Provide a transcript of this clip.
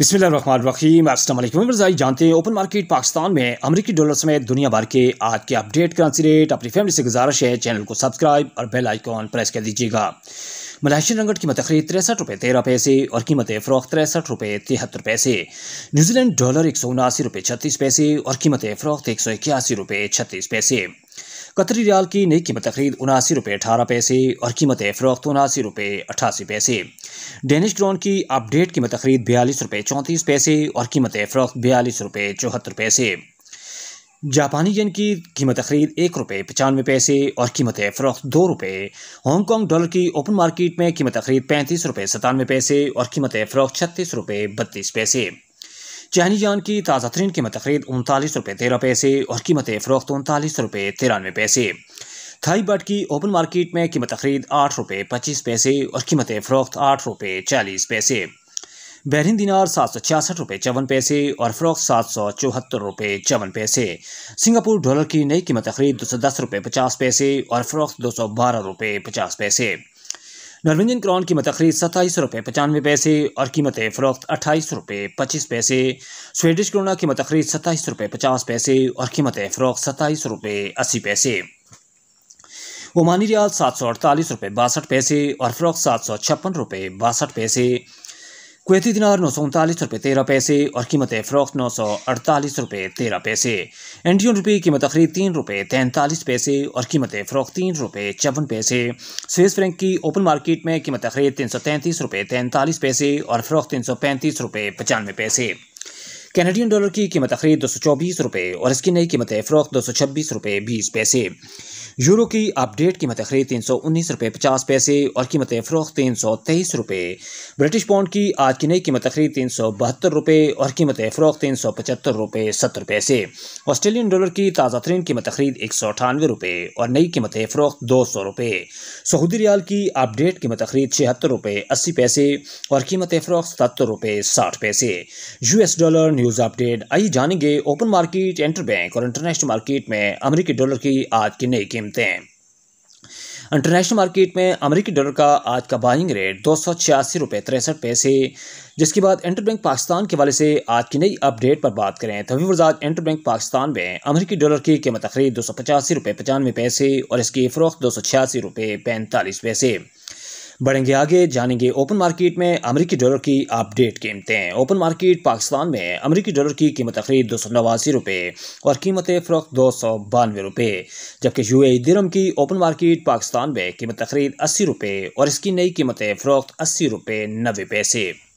बिस्मिल्लाम अस्सलाम जानते हैं ओपन मार्केट पाकिस्तान में अमरीकी डॉलर समेत दुनिया भर के आज के अपडेट करेंसी रेट अपनी फैमिली से गुजारिश है चैनल को सब्सक्राइब और बेल आइकॉन प्रेस कर दीजिएगा मलेशियन रंगट की तकरीब तिरसठ रुपये तेरह पैसे और कीमत फ़रोख तिरसठ रुपये तिहत्तर पैसे न्यूजीलैंड डॉलर एक सौ उनासी रुपये छत्तीस पैसे और कीमत फ़रोख्त एक सौ इक्यासी रुपये छत्तीस पैसे कतरी रियाल की नई कीमत खरीद उनासी रुपये अठारह पैसे और कीमत फरोख्त उनासी रुपये अठासी पैसे डेनिश ड्रोन की अपडेट कीमत खरीद बयालीस रुपये चौंतीस पैसे और कीमत फरोख्त बयालीस रुपये चौहत्तर पैसे जापानी येन की कीमत खरीद एक रुपये पचानवे पैसे और कीमत फरोख्त दो रुपये हांगकॉन्ग डॉलर की ओपन मार्केट में कीमत खरीद पैंतीस रुपये सतानवे पैसे और कीमत फरोख्त छत्तीस रुपये बत्तीस पैसे चहनी जान की ताज़ा तरीन कीमत खरीद उनतालीस रुपये तेरह पैसे और कीमत फ़रोख्त उनतालीस रुपये तिरानवे पैसे थाई बट की ओपन मार्केट में कीमत खरीद आठ रुपये पच्चीस पैसे और कीमत फ़रोख्त आठ रुपये चालीस पैसे बहरीन दिनार सात सौ छियासठ रुपये चौवन पैसे और फ़रोख्त सात सौ चौहत्तर रुपये चौवन पैसे सिंगापुर डॉलर की नई कीमत खरीद दो सौ दस रुपये पचास पैसे और फ़रोख्त दो सौ बारह रुपये पचास पैसे নরভিনজেন ক্রোন কি মতখরি 2795 পেসে আর কিমত এ ফрок 2825 পেসে সুইডিশ ক্রোনা কি মতখরি 2750 পেসে আর কিমত এ ফрок 2780 পেসে ওমানি রিয়াল 748.62 পেসে আর ফрок 756.62 পেসে कुवैती दिनार नौ सौ उनतालीस रुपये तेरह पैसे और कीमत फ़रोख्त नौ सौ अड़तालीस रुपये तेरह पैसे इंडियन रुपये कीमत खरीद तीन रुपये तैंतालीस पैसे और कीमत फ़रोख्त तीन रुपये चौवन पैसे स्विस फ्रैंक की ओपन मार्केट में कीमत खरीद तीन सौ तैंतीस रुपये तैंतालीस पैसे और फरोख तीन सौ पैंतीस रुपये पचानवे पैसे कैनेडियन डॉलर की कीमत अखरीद दो सौ चौबीस रुपये और इसकी नई कीमत फ़रोख्त दो सौ छब्बीस रुपये बीस पैसे यूरो की अपडेट कीमत खरीद तीन सौ उन्नीस रुपये पचास पैसे और कीमत फ़रोख तीन सौ तेईस रुपये ब्रिटिश पाउंड की आज की नई कीमत खरीद तीन सौ बहत्तर रुपये और कीमत फ़रोख तीन सौ पचहत्तर रुपये सत्तर पैसे ऑस्ट्रेलियन डॉलर की ताज़ा तरीन कीमत खरीद एक सौ अठानवे रुपये और नई कीमत फ़रोख दो सौ रुपये सऊदी रियाल की अपडेट कीमत खरीद छिहत्तर रुपये अस्सी पैसे और कीमत फ़रोख सतर रुपये साठ पैसे U S dollar news update आई जानेंगे ओपन मार्केट इंटर बैंक और इंटरनेशनल मार्केट में अमरीकी डॉलर की आज की नई कीमत मिलते हैं इंटरनेशनल मार्केट में अमेरिकी डॉलर का आज का बाइंग रेट दो सौ छियासी रुपये तिरसठ पैसे जिसके बाद इंटरबैंक पाकिस्तान के वाले से आज की नई अपडेट पर बात करें तो व्यूवर्स इंटरबैंक पाकिस्तान में अमेरिकी डॉलर की कीमत तकरीब दो सौ पचासी रुपये पचानवे पैसे और इसकी फ़रोख्त दो सौ छियासी रुपये पैंतालीस पैसे बढ़ेंगे आगे जानेंगे ओपन मार्केट में अमेरिकी डॉलर की अपडेट कीमतें ओपन मार्केट पाकिस्तान में अमेरिकी डॉलर की कीमत तकरीब दो सौ नवासी रुपये और कीमतें फ़रोख्त दो सौ बानवे रुपये जबकि यू ए दिरम की ओपन मार्केट पाकिस्तान में कीमत तकरीब अस्सी रुपये और इसकी नई कीमतें फ़रोख्त अस्सी रुपये नबे पैसे